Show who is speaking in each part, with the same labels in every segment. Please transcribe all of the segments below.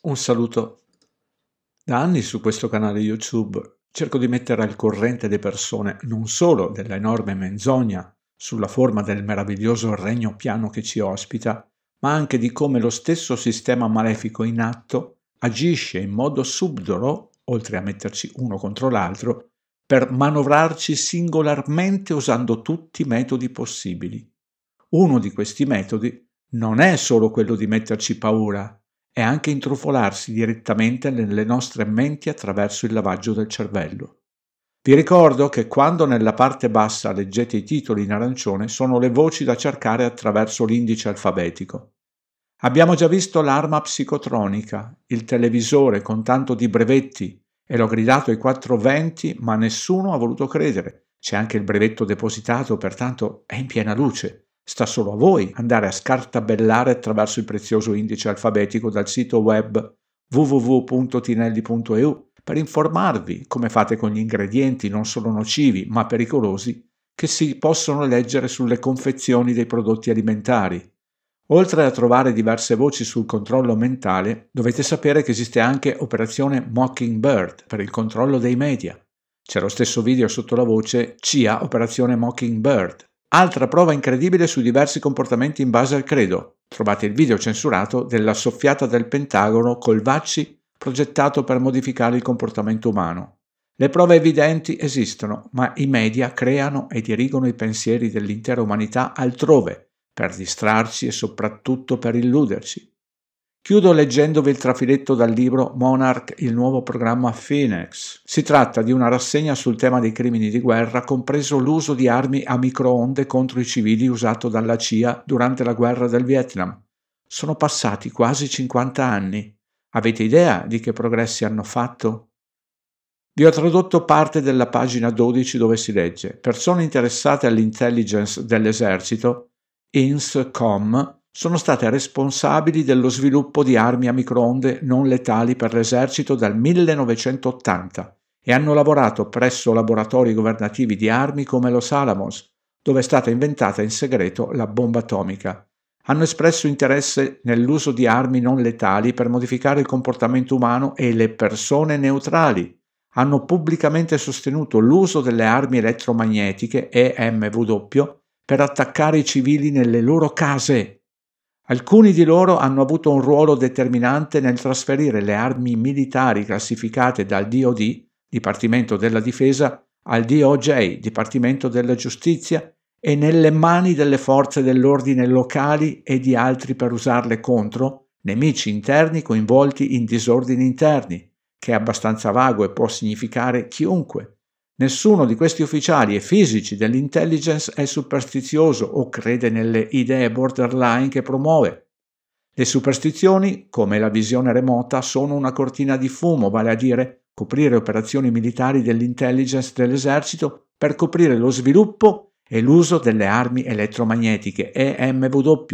Speaker 1: Un saluto. Da anni su questo canale YouTube cerco di mettere al corrente le persone non solo dell'enorme menzogna sulla forma del meraviglioso regno piano che ci ospita, ma anche di come lo stesso sistema malefico in atto agisce in modo subdolo, oltre a metterci uno contro l'altro, per manovrarci singolarmente usando tutti i metodi possibili. Uno di questi metodi non è solo quello di metterci paura, è anche intrufolarsi direttamente nelle nostre menti attraverso il lavaggio del cervello. Vi ricordo che quando nella parte bassa leggete i titoli in arancione sono le voci da cercare attraverso l'indice alfabetico. Abbiamo già visto l'arma psicotronica, il televisore con tanto di brevetti, e l'ho gridato ai 420, ma nessuno ha voluto credere. C'è anche il brevetto depositato, pertanto è in piena luce. Sta solo a voi andare a scartabellare attraverso il prezioso indice alfabetico dal sito web www.tinelli.eu per informarvi, come fate con gli ingredienti non solo nocivi ma pericolosi, che si possono leggere sulle confezioni dei prodotti alimentari. Oltre a trovare diverse voci sul controllo mentale, dovete sapere che esiste anche Operazione Mockingbird per il controllo dei media. C'è lo stesso video sotto la voce CIA Operazione Mockingbird, Altra prova incredibile su diversi comportamenti in base al credo. Trovate il video censurato della soffiata del Pentagono col Vacci progettato per modificare il comportamento umano. Le prove evidenti esistono, ma i media creano e dirigono i pensieri dell'intera umanità altrove, per distrarci e soprattutto per illuderci. Chiudo leggendovi il trafiletto dal libro Monarch, il nuovo programma Phoenix. Si tratta di una rassegna sul tema dei crimini di guerra, compreso l'uso di armi a microonde contro i civili usato dalla CIA durante la guerra del Vietnam. Sono passati quasi 50 anni. Avete idea di che progressi hanno fatto? Vi ho tradotto parte della pagina 12 dove si legge: Persone interessate all'intelligence dell'esercito, INSCOM, sono state responsabili dello sviluppo di armi a microonde non letali per l'esercito dal 1980 e hanno lavorato presso laboratori governativi di armi come Los Alamos, dove è stata inventata in segreto la bomba atomica. Hanno espresso interesse nell'uso di armi non letali per modificare il comportamento umano e le persone neutrali. Hanno pubblicamente sostenuto l'uso delle armi elettromagnetiche EMW per attaccare i civili nelle loro case Alcuni di loro hanno avuto un ruolo determinante nel trasferire le armi militari classificate dal DOD, Dipartimento della Difesa, al DOJ, Dipartimento della Giustizia, e nelle mani delle forze dell'ordine locali e di altri per usarle contro nemici interni coinvolti in disordini interni, che è abbastanza vago e può significare chiunque, Nessuno di questi ufficiali e fisici dell'intelligence è superstizioso o crede nelle idee borderline che promuove. Le superstizioni, come la visione remota, sono una cortina di fumo, vale a dire coprire operazioni militari dell'intelligence dell'esercito per coprire lo sviluppo e l'uso delle armi elettromagnetiche EMW.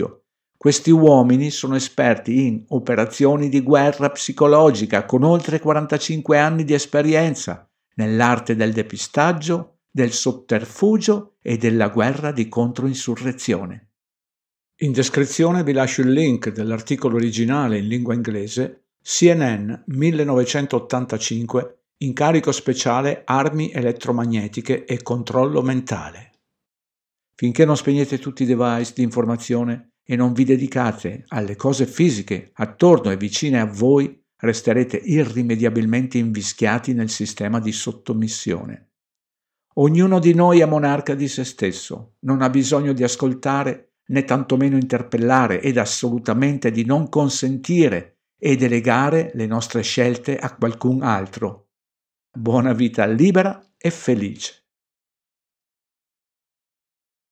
Speaker 1: Questi uomini sono esperti in operazioni di guerra psicologica con oltre 45 anni di esperienza nell'arte del depistaggio, del sotterfugio e della guerra di controinsurrezione. In descrizione vi lascio il link dell'articolo originale in lingua inglese CNN 1985 incarico speciale armi elettromagnetiche e controllo mentale. Finché non spegnete tutti i device di informazione e non vi dedicate alle cose fisiche attorno e vicine a voi, resterete irrimediabilmente invischiati nel sistema di sottomissione. Ognuno di noi è monarca di se stesso, non ha bisogno di ascoltare né tantomeno interpellare ed assolutamente di non consentire e delegare le nostre scelte a qualcun altro. Buona vita libera e felice.